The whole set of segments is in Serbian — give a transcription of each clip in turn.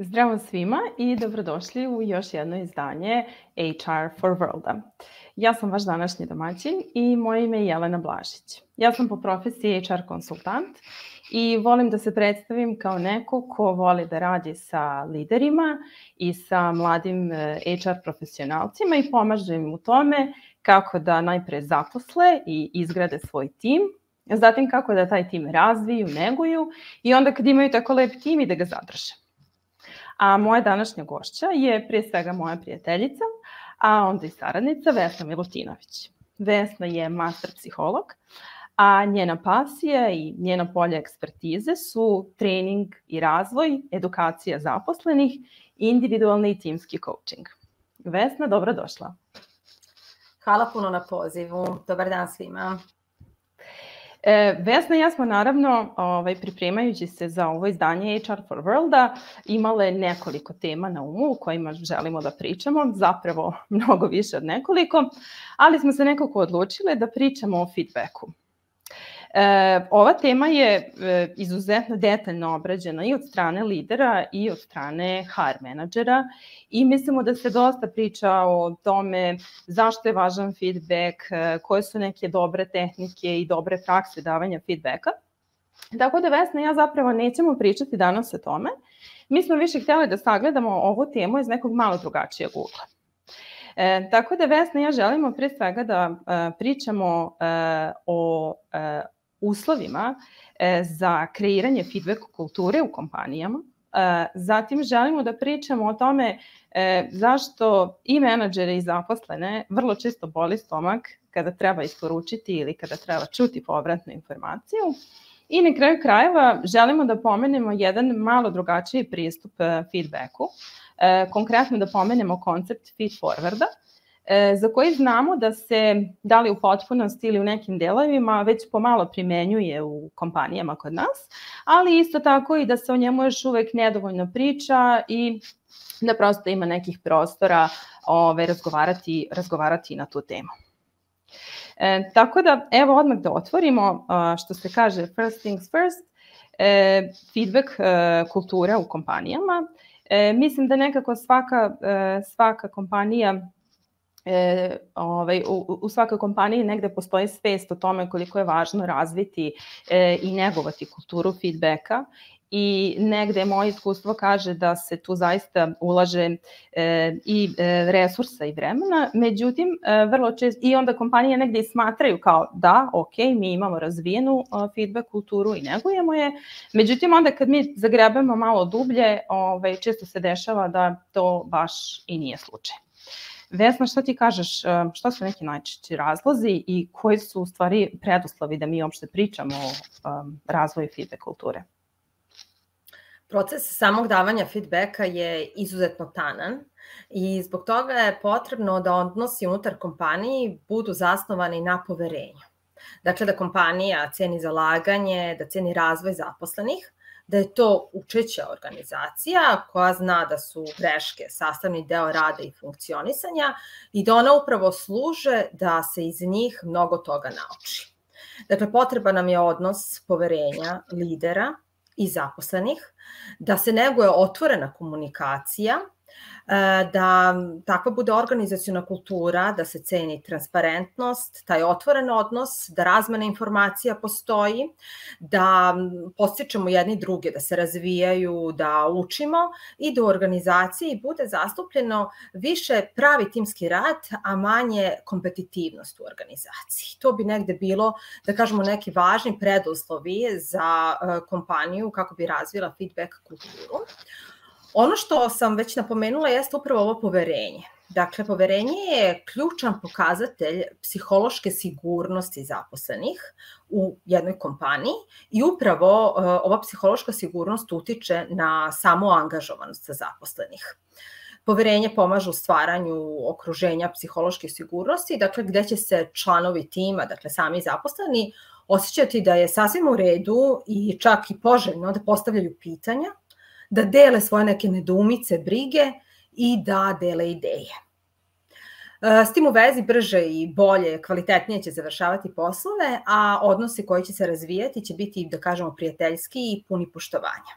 Zdravo svima i dobrodošli u još jedno izdanje HR for Worlda. Ja sam vaš današnji domaćin i moje ime je Jelena Blažić. Ja sam po profesiji HR konsultant i volim da se predstavim kao neko ko voli da radi sa liderima i sa mladim e, HR profesionalcima i pomažem im u tome kako da najpre zaposle i izgrade svoj tim, zatim kako da taj tim razviju, neguju i onda kad imaju tako lep tim i da ga zadrže. A moja današnja gošća je prije svega moja prijateljica, a onda i saradnica Vesna Milutinović. Vesna je master psiholog, a njena pasija i njena polja ekspertize su trening i razvoj, edukacija zaposlenih, individualni i timski coaching. Vesna, dobrodošla. Hvala puno na pozivu. Dobar dan svima. E, Vesna i ja smo naravno, ovaj, pripremajući se za ovo izdanje HR for Worlda, imale nekoliko tema na umu u kojima želimo da pričamo, zapravo mnogo više od nekoliko, ali smo se nekako odlučile da pričamo o feedbacku. E, ova tema je e, izuzetno detaljno obrađena i od strane lidera i od strane HR menadžera i mislimo da se dosta priča o tome zašto je važan feedback, e, koje su neke dobre tehnike i dobre prakse davanja feedbacka. Tako da Vesna ja zapravo nećemo pričati danas o tome. Mi smo više htjeli da sagledamo ovu temu iz nekog malo drugačijeg ugla. E, tako da Vesna ja želimo pre svega da e, pričamo e, o e, uslovima e, za kreiranje feedback kulture u kompanijama. E, zatim želimo da pričamo o tome e, zašto i menadžere i zaposlene vrlo često boli stomak kada treba isporučiti ili kada treba čuti povratnu informaciju. I na kraju krajeva želimo da pomenemo jedan malo drugačiji pristup feedbacku, konkretno da pomenemo koncept feed forwarda, E, za koji znamo da se, da li u potpunosti ili u nekim delovima, već pomalo primenjuje u kompanijama kod nas, ali isto tako i da se o njemu još uvek nedovoljno priča i da prosto ima nekih prostora ove, razgovarati, razgovarati na tu temu. E, tako da, evo odmah da otvorimo, što se kaže first things first, e, feedback e, kultura u kompanijama. E, mislim da nekako svaka, e, svaka kompanija E, ovaj, u, u svakoj kompaniji negde postoji svest o tome koliko je važno razviti e, i negovati kulturu feedbacka i negde moje iskustvo kaže da se tu zaista ulaže e, i e, resursa i vremena, međutim e, vrlo često i onda kompanije negde smatraju kao da, ok, mi imamo razvijenu e, feedback kulturu i negujemo je, međutim onda kad mi zagrebemo malo dublje, ovaj, često se dešava da to baš i nije slučaj. Vesna, šta ti kažeš, e, šta su neki najčešći razlozi i koji su u stvari preduslovi da mi uopšte pričamo o e, razvoju feedback kulture? Proces samog davanja feedbacka je izuzetno tanan i zbog toga je potrebno da odnosi unutar kompaniji budu zasnovani na poverenju. Dakle, da kompanija ceni zalaganje, da ceni razvoj zaposlenih, da je to učeća organizacija koja zna da su greške sastavni deo rada i funkcionisanja i da ona upravo služe da se iz njih mnogo toga nauči. Dakle, potreba nam je odnos poverenja lidera i zaposlenih, da se neguje otvorena komunikacija, Eh, da takva bude organizacijona kultura, da se ceni transparentnost, taj otvoren odnos, da razmena informacija postoji, da postičemo jedni druge, da se razvijaju, da učimo i da u organizaciji bude zastupljeno više pravi timski rad, a manje kompetitivnost u organizaciji. To bi negde bilo, da kažemo, neki važni preduslovi za eh, kompaniju kako bi razvila feedback kulturu. Ono što sam već napomenula jeste upravo ovo poverenje. Dakle, poverenje je ključan pokazatelj psihološke sigurnosti zaposlenih u jednoj kompaniji i upravo e, ova psihološka sigurnost utiče na samo angažovanost zaposlenih. Poverenje pomaže u stvaranju okruženja psihološke sigurnosti, dakle gde će se članovi tima, dakle sami zaposleni, osjećati da je sasvim u redu i čak i poželjno da postavljaju pitanja da dele svoje neke nedumice, brige i da dele ideje. E, s tim u vezi brže i bolje, kvalitetnije će završavati poslove, a odnosi koji će se razvijati će biti, da kažemo, prijateljski i puni poštovanja.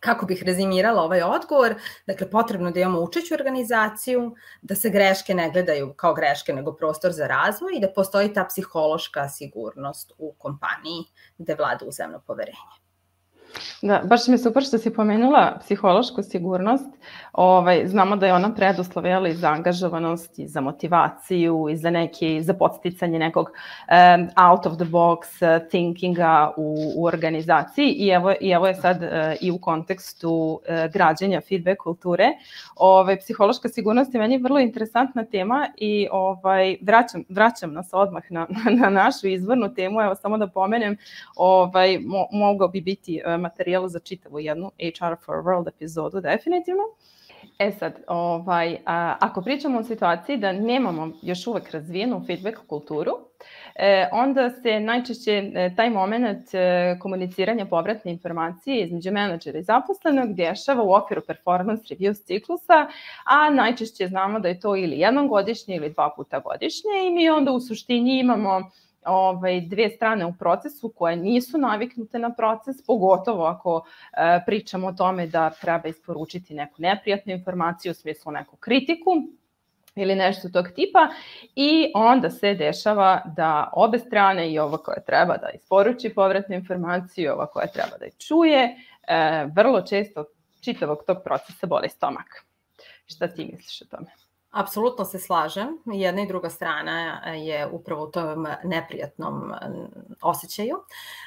Kako bih rezimirala ovaj odgovor, dakle potrebno da imamo učeću organizaciju, da se greške ne gledaju kao greške nego prostor za razvoj i da postoji ta psihološka sigurnost u kompaniji gde vlada uzemno poverenje. Da, baš mi je super što si pomenula psihološku sigurnost. Ovaj, znamo da je ona preduslov i za angažovanost i za motivaciju i za neki, za podsticanje nekog um, out of the box thinkinga u, u organizaciji i evo, i evo je sad uh, i u kontekstu uh, građenja feedback kulture. Ovaj, psihološka sigurnost je meni vrlo interesantna tema i ovaj, vraćam, vraćam nas odmah na, na našu izvornu temu. Evo samo da pomenem, ovaj, mo, mogao bi biti uh, materijal za čitavu jednu HR for World epizodu definitivno. E sad, ovaj, a, ako pričamo o situaciji da nemamo još uvek razvijenu feedback kulturu, e, onda se najčešće e, taj moment e, komuniciranja povratne informacije između menadžera i zaposlenog dešava u okviru performance review ciklusa, a najčešće znamo da je to ili jednom godišnje ili dva puta godišnje i mi onda u suštini imamo ovaj, dve strane u procesu koje nisu naviknute na proces, pogotovo ako e, pričamo o tome da treba isporučiti neku neprijatnu informaciju u smislu neku kritiku ili nešto tog tipa i onda se dešava da obe strane i ova koja treba da isporuči povratnu informaciju i ova koja treba da je čuje, e, vrlo često čitavog tog procesa boli stomak. Šta ti misliš o tome? Apsolutno se slažem. Jedna i druga strana e, je upravo u tom neprijatnom osjećaju.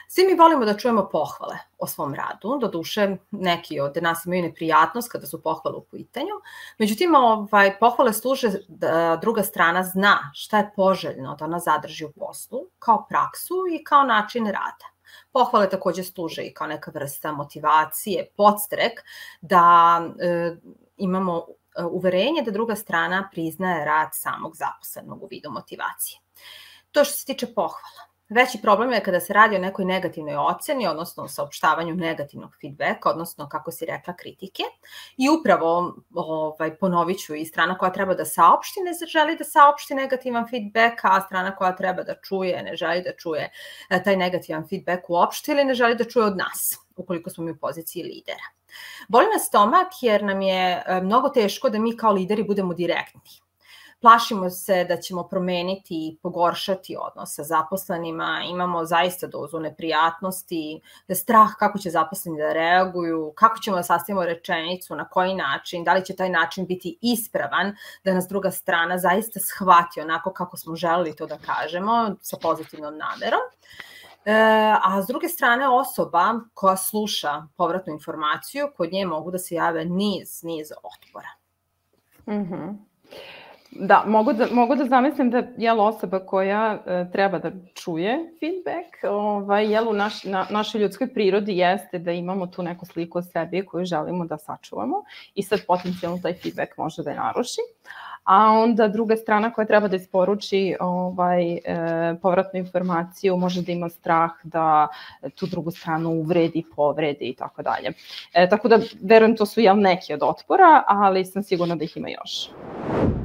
Svi mi volimo da čujemo pohvale o svom radu. Doduše, neki od nas imaju neprijatnost kada su pohvale u pitanju. Međutim, ovaj, pohvale služe da druga strana zna šta je poželjno da ona zadrži u poslu, kao praksu i kao način rada. Pohvale takođe služe i kao neka vrsta motivacije, podstrek da e, imamo E, uverenje da druga strana priznaje rad samog zaposlenog u vidu motivacije. To što se tiče pohvala. Veći problem je kada se radi o nekoj negativnoj oceni, odnosno saopštavanju negativnog feedbacka, odnosno, kako si rekla, kritike. I upravo, ovaj, ponovit ću, i strana koja treba da saopšti ne želi da saopšti negativan feedback, a strana koja treba da čuje ne želi da čuje e, taj negativan feedback uopšte ili ne želi da čuje od nas, ukoliko smo mi u poziciji lidera. Boli nas stomak jer nam je e, mnogo teško da mi kao lideri budemo direktni. Plašimo se da ćemo promeniti i pogoršati odnos sa zaposlenima, imamo zaista dozu neprijatnosti, da strah kako će zaposleni da reaguju, kako ćemo da sastavimo rečenicu, na koji način, da li će taj način biti ispravan, da nas druga strana zaista shvati onako kako smo želeli to da kažemo, sa pozitivnom namerom. Uh, E, a s druge strane osoba koja sluša povratnu informaciju, kod nje mogu da se jave niz, niz otpora. Mhm. -hmm. Da, mogu da, mogu da zamislim da je osoba koja e, treba da čuje feedback, ovaj, jel u naš, na, našoj ljudskoj prirodi jeste da imamo tu neku sliku o sebi koju želimo da sačuvamo i sad potencijalno taj feedback može da je naruši. Uh, a onda druga strana koja treba da isporuči ovaj, e, povratnu informaciju može da ima strah da tu drugu stranu uvredi, povredi i tako dalje. E, tako da verujem to su jel neki od otpora, ali sam sigurna da ih ima još.